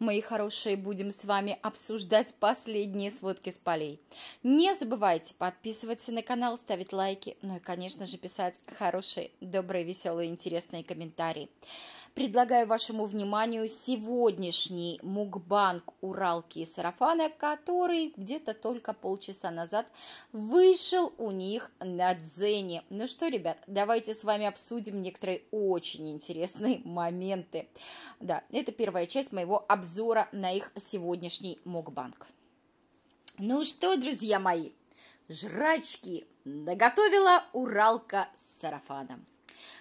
мои хорошие, будем с вами обсуждать последние сводки с полей. Не забывайте подписываться на канал, ставить лайки, ну и, конечно же, писать хорошие, добрые, веселые, интересные комментарии. Предлагаю вашему вниманию сегодняшний мукбанг Уралки и Сарафана, который где-то только полчаса назад вышел у них на Дзене. Ну что, ребят, давайте с вами обсудим некоторые очень интересные моменты. Да, это первая часть моего обзора обзора на их сегодняшний мокбанк. Ну что, друзья мои, жрачки наготовила Уралка с сарафаном.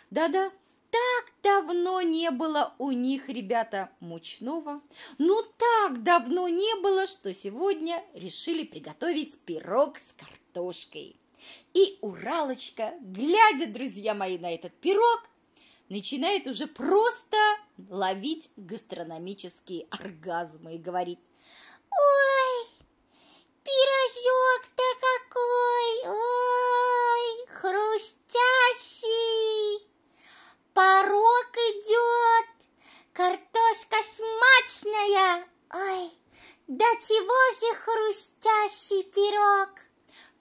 Да-да, так давно не было у них, ребята, мучного. Ну, так давно не было, что сегодня решили приготовить пирог с картошкой. И Уралочка, глядя, друзья мои, на этот пирог, начинает уже просто ловить гастрономические оргазмы и говорит «Ой, пирожок-то какой! Ой, хрустящий! Порог идет! Картошка смачная! Ой, да чего же хрустящий пирог!»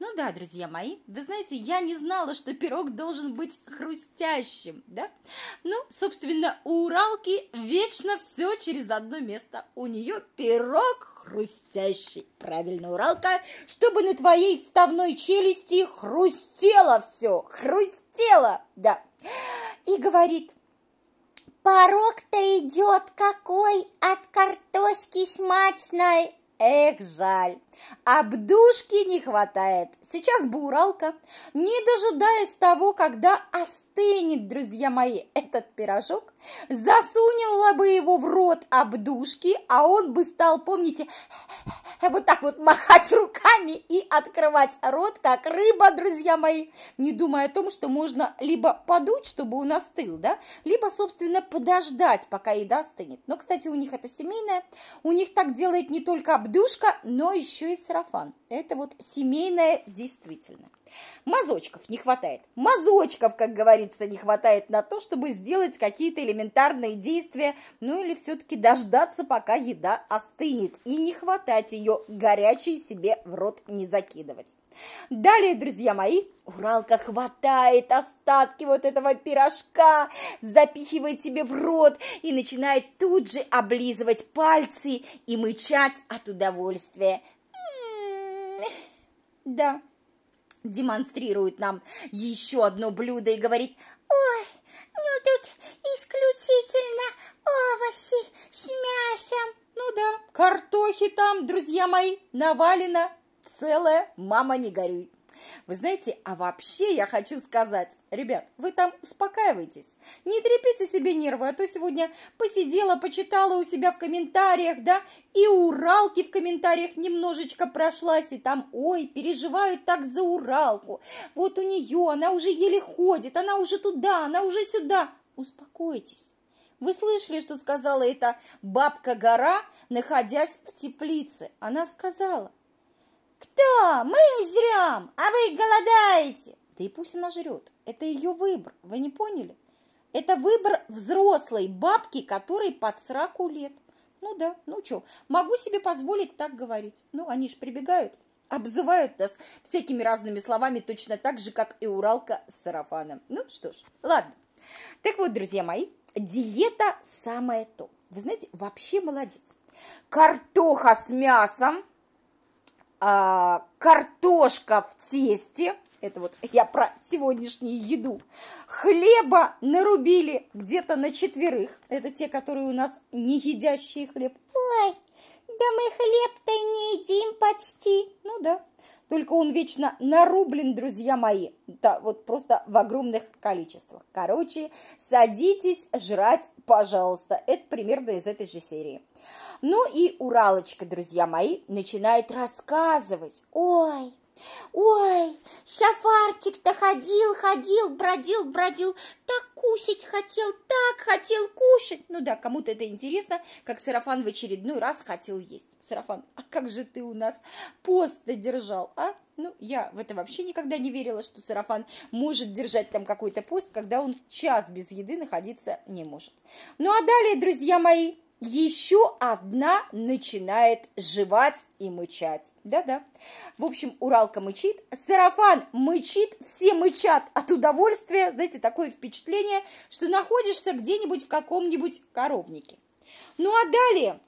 Ну да, друзья мои, вы знаете, я не знала, что пирог должен быть хрустящим, да? Ну, собственно, у Уралки вечно все через одно место. У нее пирог хрустящий. Правильно, Уралка, чтобы на твоей вставной челюсти хрустело все, хрустело, да. И говорит, порог-то идет какой от картошки смачной. Эх, жаль. Обдушки не хватает. Сейчас буралка, не дожидаясь того, когда остынет, друзья мои, этот пирожок, засунула бы его в рот обдушки, а он бы стал, помните, вот так вот махать руками и открывать рот, как рыба, друзья мои, не думая о том, что можно либо подуть, чтобы он остыл, да, либо, собственно, подождать, пока еда остынет. Но, кстати, у них это семейное, у них так делает не только обдушка, но еще еще есть сарафан. Это вот семейное действительно. Мазочков не хватает. Мазочков, как говорится, не хватает на то, чтобы сделать какие-то элементарные действия, ну или все-таки дождаться, пока еда остынет, и не хватать ее горячей себе в рот не закидывать. Далее, друзья мои, Уралка хватает остатки вот этого пирожка, запихивает себе в рот и начинает тут же облизывать пальцы и мычать от удовольствия. Да. Демонстрирует нам еще одно блюдо и говорит, ой, ну тут исключительно овощи с мясом. Ну да, картохи там, друзья мои, навалено целая мама не горюй. Вы знаете, а вообще я хочу сказать, ребят, вы там успокаивайтесь, не трепите себе нервы, а то сегодня посидела, почитала у себя в комментариях, да, и Уралки в комментариях немножечко прошлась, и там, ой, переживают так за Уралку, вот у нее, она уже еле ходит, она уже туда, она уже сюда. Успокойтесь. Вы слышали, что сказала эта бабка-гора, находясь в теплице? Она сказала, «Кто? Мы жрем, а вы голодаете!» Да и пусть она жрет. Это ее выбор, вы не поняли? Это выбор взрослой бабки, которой под сраку лет. Ну да, ну что, могу себе позволить так говорить. Ну, они же прибегают, обзывают нас всякими разными словами, точно так же, как и Уралка с сарафаном. Ну что ж, ладно. Так вот, друзья мои, диета самое то. Вы знаете, вообще молодец. Картоха с мясом – а, картошка в тесте, это вот я про сегодняшнюю еду, хлеба нарубили где-то на четверых, это те, которые у нас не едящие хлеб. Ой, да мы хлеб-то не едим почти. Ну да, только он вечно нарублен, друзья мои. Да, вот просто в огромных количествах. Короче, садитесь жрать, пожалуйста. Это примерно из этой же серии. Ну и Уралочка, друзья мои, начинает рассказывать. Ой, Ой, сафартик то ходил, ходил, бродил, бродил, так кусить хотел, так хотел кушать. Ну да, кому-то это интересно, как сарафан в очередной раз хотел есть. Сарафан, а как же ты у нас пост держал, а? Ну, я в это вообще никогда не верила, что сарафан может держать там какой-то пост, когда он час без еды находиться не может. Ну а далее, друзья мои, еще одна начинает жевать и мычать. Да-да. В общем, Уралка мычит, сарафан мычит, все мычат от удовольствия. Знаете, такое впечатление, что находишься где-нибудь в каком-нибудь коровнике. Ну а далее,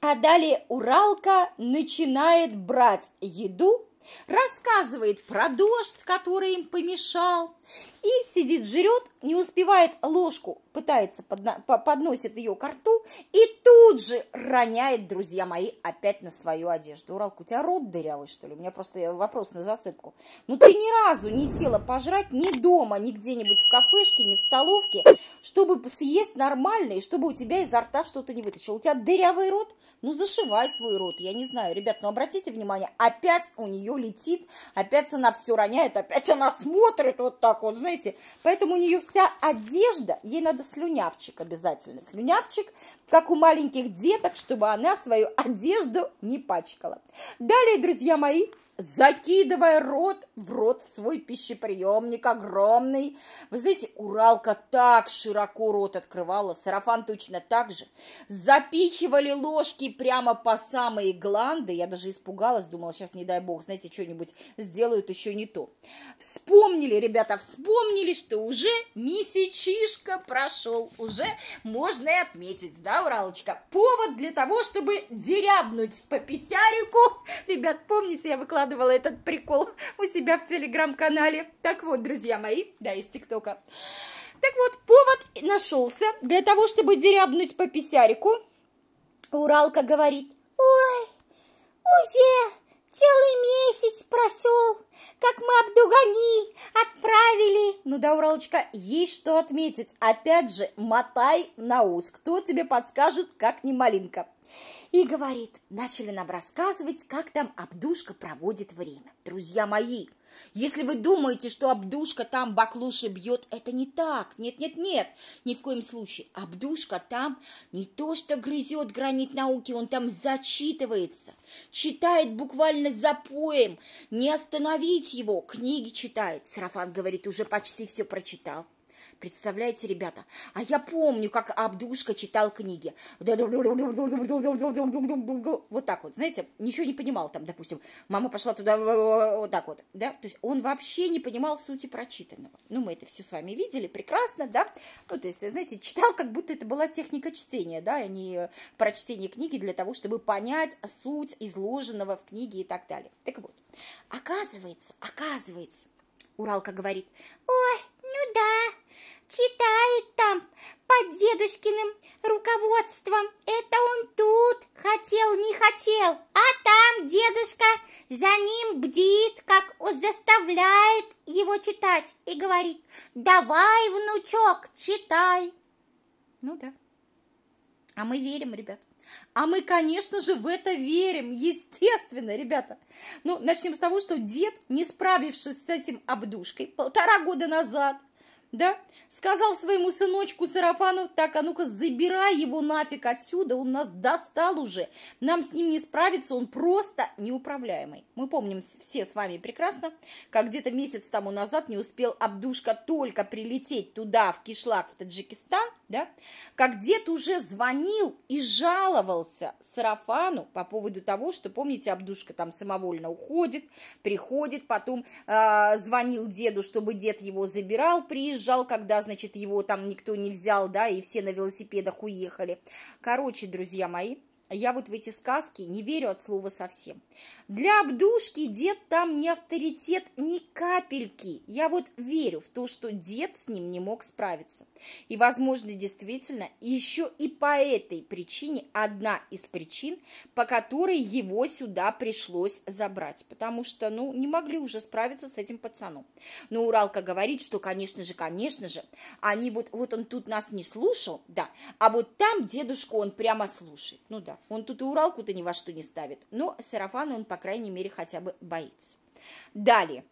а далее Уралка начинает брать еду, рассказывает про дождь, который им помешал, и сидит, жрет, не успевает ложку, пытается, подносит ее к рту и тут же роняет, друзья мои, опять на свою одежду. Уралка, у тебя рот дырявый, что ли? У меня просто э, вопрос на засыпку. Ну ты ни разу не села пожрать ни дома, ни где-нибудь в кафешке, ни в столовке, чтобы съесть нормально и чтобы у тебя изо рта что-то не вытащило. У тебя дырявый рот? Ну зашивай свой рот, я не знаю. Ребят, ну обратите внимание, опять у нее летит, опять она все роняет, опять она смотрит вот так так вот, знаете, поэтому у нее вся одежда, ей надо слюнявчик обязательно, слюнявчик, как у маленьких деток, чтобы она свою одежду не пачкала. Далее, друзья мои, закидывая рот в рот в свой пищеприемник огромный. Вы знаете, Уралка так широко рот открывала, сарафан точно так же. Запихивали ложки прямо по самые гланды. Я даже испугалась, думала, сейчас, не дай бог, знаете, что-нибудь сделают еще не то. Вспомнили, ребята, вспомнили, что уже месячишка прошел, уже можно и отметить, да, Уралочка? Повод для того, чтобы дерябнуть по писярику. Ребят, помните, я выкладывала этот прикол у себя в телеграм-канале? Так вот, друзья мои, да, из ТикТока. Так вот, повод нашелся для того, чтобы дерябнуть по писярику. Уралка говорит, ой, уже Целый месяц просел, как мы обдугани отправили. Ну да, Уралочка, есть что отметить. Опять же, мотай на ус. Кто тебе подскажет, как не малинка. И говорит, начали нам рассказывать, как там Абдушка проводит время. Друзья мои, если вы думаете, что обдушка там баклуши бьет, это не так. Нет, нет, нет, ни в коем случае. Обдушка там не то, что грызет гранит науки, он там зачитывается, читает буквально за поем. Не остановить его, книги читает. Сарафан говорит, уже почти все прочитал. Представляете, ребята? А я помню, как Абдушка читал книги. Вот так вот, знаете, ничего не понимал там, допустим. Мама пошла туда вот так вот, да? То есть он вообще не понимал сути прочитанного. Ну, мы это все с вами видели, прекрасно, да? Ну, то есть, знаете, читал, как будто это была техника чтения, да, а не э, прочтение книги для того, чтобы понять суть изложенного в книге и так далее. Так вот, оказывается, оказывается, Уралка говорит, ой, дедушкиным руководством. Это он тут хотел, не хотел, а там дедушка за ним бдит, как он заставляет его читать и говорит, давай, внучок, читай. Ну да. А мы верим, ребят. А мы, конечно же, в это верим, естественно, ребята. Ну, начнем с того, что дед, не справившись с этим обдушкой полтора года назад, да, сказал своему сыночку Сарафану, так, а ну-ка забирай его нафиг отсюда, он нас достал уже, нам с ним не справиться, он просто неуправляемый. Мы помним все с вами прекрасно, как где-то месяц тому назад не успел Абдушка только прилететь туда, в Кишлак, в Таджикистан – да? Как дед уже звонил и жаловался Сарафану по поводу того, что, помните, Абдушка там самовольно уходит, приходит, потом э, звонил деду, чтобы дед его забирал, приезжал, когда, значит, его там никто не взял, да, и все на велосипедах уехали. Короче, друзья мои, я вот в эти сказки не верю от слова совсем. Для обдушки дед там не авторитет ни капельки. Я вот верю в то, что дед с ним не мог справиться. И, возможно, действительно, еще и по этой причине одна из причин, по которой его сюда пришлось забрать. Потому что, ну, не могли уже справиться с этим пацаном. Но Уралка говорит, что, конечно же, конечно же, они вот, вот он тут нас не слушал, да, а вот там дедушку он прямо слушает. Ну да, он тут и Уралку-то ни во что не ставит. Но сарафана он, по крайней мере, хотя бы боится. Далее.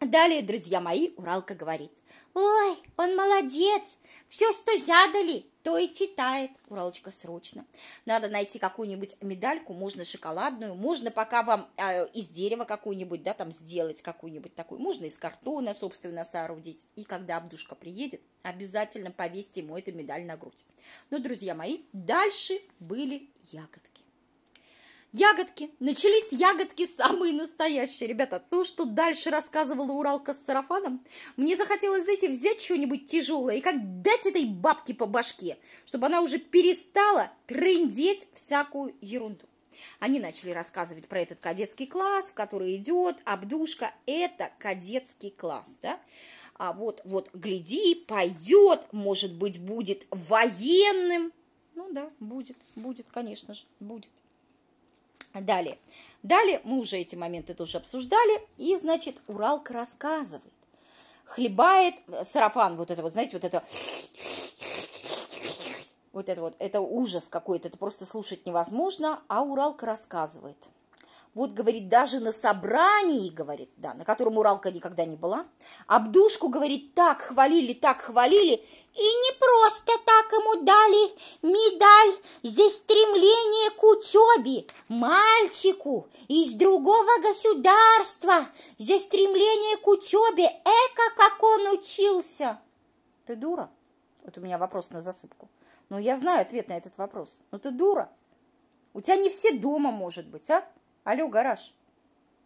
Далее, друзья мои, Уралка говорит. Ой, он молодец, все, сто задали, то и титает. Уралочка, срочно. Надо найти какую-нибудь медальку, можно шоколадную, можно пока вам э, из дерева какую-нибудь, да, там сделать какую-нибудь такую, можно из картона, собственно, соорудить. И когда Абдушка приедет, обязательно повесьте ему эту медаль на грудь. но ну, друзья мои, дальше были ягодки. Ягодки. Начались ягодки самые настоящие, ребята. То, что дальше рассказывала Уралка с сарафаном, мне захотелось, знаете, взять что-нибудь тяжелое и как дать этой бабке по башке, чтобы она уже перестала трындеть всякую ерунду. Они начали рассказывать про этот кадетский класс, в который идет обдушка. Это кадетский класс, да? А вот, вот, гляди, пойдет, может быть, будет военным. Ну да, будет, будет, конечно же, будет. Далее. Далее мы уже эти моменты тоже обсуждали. И, значит, Уралка рассказывает. Хлебает э, сарафан, вот это вот, знаете, вот это... Вот это вот, это ужас какой-то, это просто слушать невозможно, а Уралка рассказывает – вот, говорит, даже на собрании, говорит, да, на котором Уралка никогда не была, обдушку, говорит, так хвалили, так хвалили, и не просто так ему дали медаль Здесь стремление к учебе, мальчику из другого государства, Здесь стремление к учебе, эко как он учился. Ты дура? Вот у меня вопрос на засыпку. Ну, я знаю ответ на этот вопрос. Ну, ты дура. У тебя не все дома, может быть, а? Алло, гараж,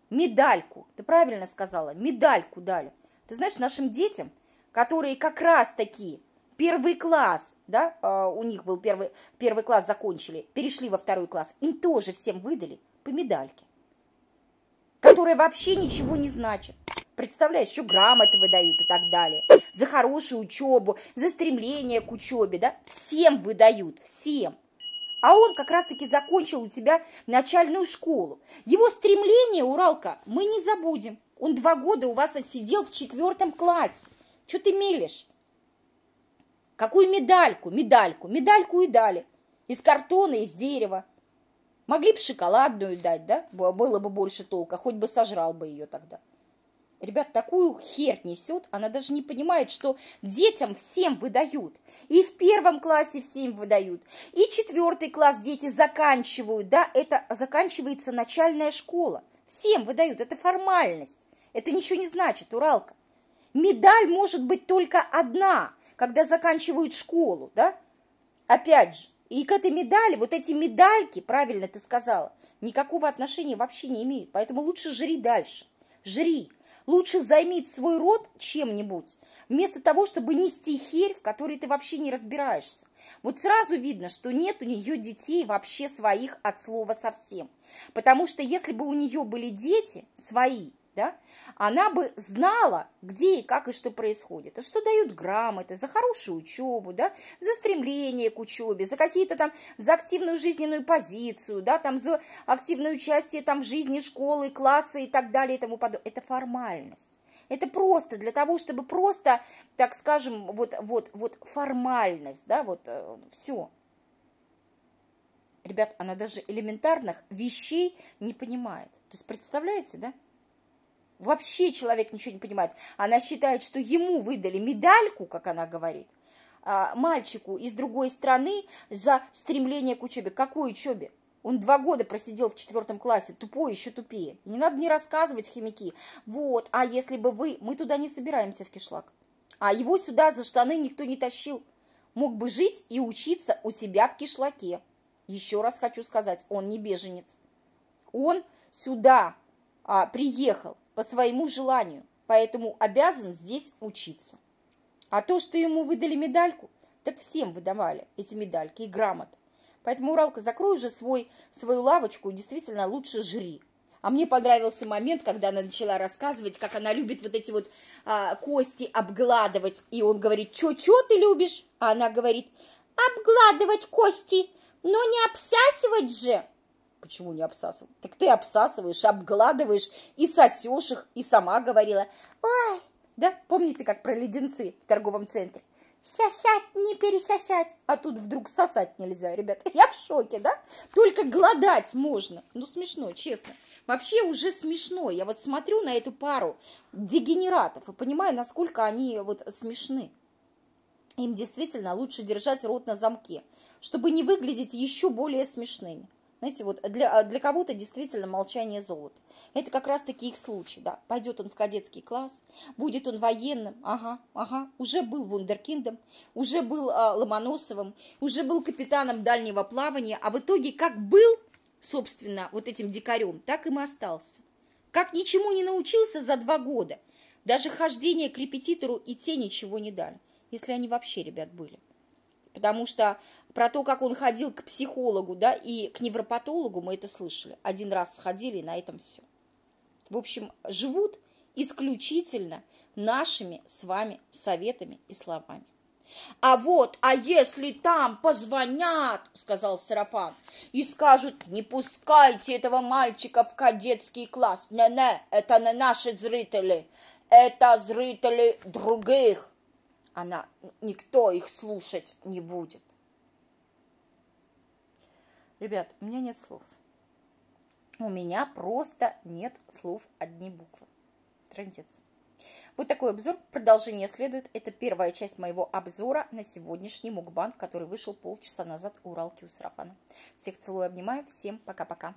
медальку, ты правильно сказала, медальку дали. Ты знаешь, нашим детям, которые как раз таки первый класс, да, а, у них был первый, первый класс, закончили, перешли во второй класс, им тоже всем выдали по медальке, которая вообще ничего не значит. Представляешь, еще грамоты выдают и так далее. За хорошую учебу, за стремление к учебе, да, всем выдают, всем а он как раз-таки закончил у тебя начальную школу. Его стремление, Уралка, мы не забудем. Он два года у вас отсидел в четвертом классе. Что ты мелешь? Какую медальку, медальку, медальку и дали. Из картона, из дерева. Могли бы шоколадную дать, да? Было бы больше толка, хоть бы сожрал бы ее тогда. Ребят, такую хер несет, она даже не понимает, что детям всем выдают. И в первом классе всем выдают, и четвертый класс дети заканчивают, да, это заканчивается начальная школа. Всем выдают, это формальность, это ничего не значит, Уралка. Медаль может быть только одна, когда заканчивают школу, да, опять же. И к этой медали, вот эти медальки, правильно ты сказала, никакого отношения вообще не имеют, поэтому лучше жри дальше, жри, Лучше займить свой род чем-нибудь, вместо того, чтобы нести херь, в которой ты вообще не разбираешься. Вот сразу видно, что нет у нее детей вообще своих от слова совсем. Потому что если бы у нее были дети свои – да, она бы знала, где и как и что происходит, а что дают грамоты за хорошую учебу, да, за стремление к учебе, за какие-то там, за активную жизненную позицию, да, там за активное участие там в жизни школы, класса и так далее и тому подобное. Это формальность. Это просто для того, чтобы просто, так скажем, вот, вот, вот формальность, да, вот э, все. Ребят, она даже элементарных вещей не понимает. То есть, представляете, да? Вообще человек ничего не понимает. Она считает, что ему выдали медальку, как она говорит, а, мальчику из другой страны за стремление к учебе. Какой учебе? Он два года просидел в четвертом классе, тупой, еще тупее. Не надо мне рассказывать, хомяки. Вот, а если бы вы... Мы туда не собираемся, в кишлак. А его сюда за штаны никто не тащил. Мог бы жить и учиться у себя в кишлаке. Еще раз хочу сказать, он не беженец. Он сюда а, приехал по своему желанию, поэтому обязан здесь учиться. А то, что ему выдали медальку, так всем выдавали эти медальки и грамоты. Поэтому, Уралка, закрой уже свой, свою лавочку и действительно лучше жри. А мне понравился момент, когда она начала рассказывать, как она любит вот эти вот а, кости обгладывать. И он говорит, что чё ты любишь? А она говорит, обгладывать кости, но не обсасывать же. Почему не обсасываю? Так ты обсасываешь, обгладываешь и сосешь их, и сама говорила. Ой, да, помните, как про леденцы в торговом центре? Сосать, не пересосать. А тут вдруг сосать нельзя, ребят. Я в шоке, да? Только гладать можно. Ну, смешно, честно. Вообще уже смешно. Я вот смотрю на эту пару дегенератов и понимаю, насколько они вот смешны. Им действительно лучше держать рот на замке, чтобы не выглядеть еще более смешными. Знаете, вот для, а, для кого-то действительно молчание золото. Это как раз-таки их случай, да. Пойдет он в кадетский класс, будет он военным, ага, ага, уже был вундеркиндом, уже был а, Ломоносовым, уже был капитаном дальнего плавания, а в итоге как был, собственно, вот этим дикарем, так им и остался. Как ничему не научился за два года. Даже хождение к репетитору и те ничего не дали, если они вообще, ребят, были потому что про то, как он ходил к психологу, да, и к невропатологу мы это слышали. Один раз сходили, и на этом все. В общем, живут исключительно нашими с вами советами и словами. А вот, а если там позвонят, сказал Сарафан, и скажут, не пускайте этого мальчика в кадетский класс. Не-не, это не наши зрители, это зрители других она, никто их слушать не будет. Ребят, у меня нет слов. У меня просто нет слов одни буквы. Трендец. Вот такой обзор. Продолжение следует. Это первая часть моего обзора на сегодняшний мукбанк, который вышел полчаса назад у Уралки у Сарафана. Всех целую, обнимаю. Всем пока-пока.